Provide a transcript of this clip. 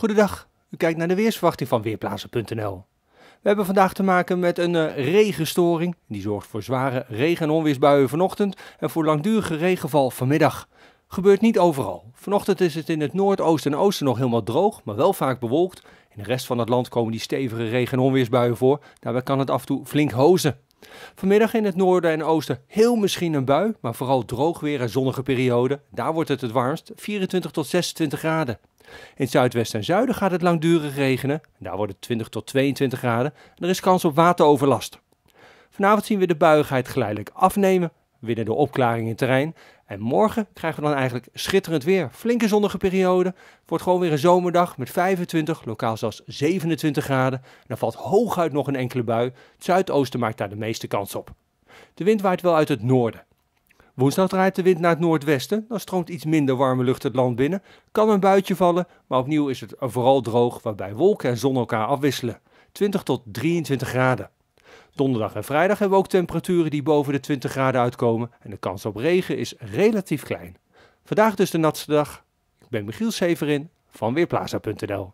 Goedendag, u kijkt naar de weersverwachting van Weerplaatsen.nl. We hebben vandaag te maken met een eh, regenstoring. Die zorgt voor zware regen- en onweersbuien vanochtend en voor langdurige regenval vanmiddag. Gebeurt niet overal. Vanochtend is het in het noordoosten en oosten nog helemaal droog, maar wel vaak bewolkt. In de rest van het land komen die stevige regen- en onweersbuien voor. Daarbij kan het af en toe flink hozen. Vanmiddag in het noorden en oosten heel misschien een bui, maar vooral droog weer en zonnige periode. Daar wordt het het warmst, 24 tot 26 graden. In het zuidwesten en zuiden gaat het langdurig regenen. Daar wordt het 20 tot 22 graden er is kans op wateroverlast. Vanavond zien we de buigheid geleidelijk afnemen, winnen de opklaring in het terrein. En morgen krijgen we dan eigenlijk schitterend weer. Flinke zonnige periode. Wordt gewoon weer een zomerdag met 25, lokaal zelfs 27 graden. dan valt hooguit nog een enkele bui. Het zuidoosten maakt daar de meeste kans op. De wind waait wel uit het noorden. Woensdag draait de wind naar het noordwesten, dan stroomt iets minder warme lucht het land binnen. Kan een buitje vallen, maar opnieuw is het vooral droog, waarbij wolken en zon elkaar afwisselen. 20 tot 23 graden. Donderdag en vrijdag hebben we ook temperaturen die boven de 20 graden uitkomen en de kans op regen is relatief klein. Vandaag dus de natste dag. Ik ben Michiel Severin van Weerplaza.nl.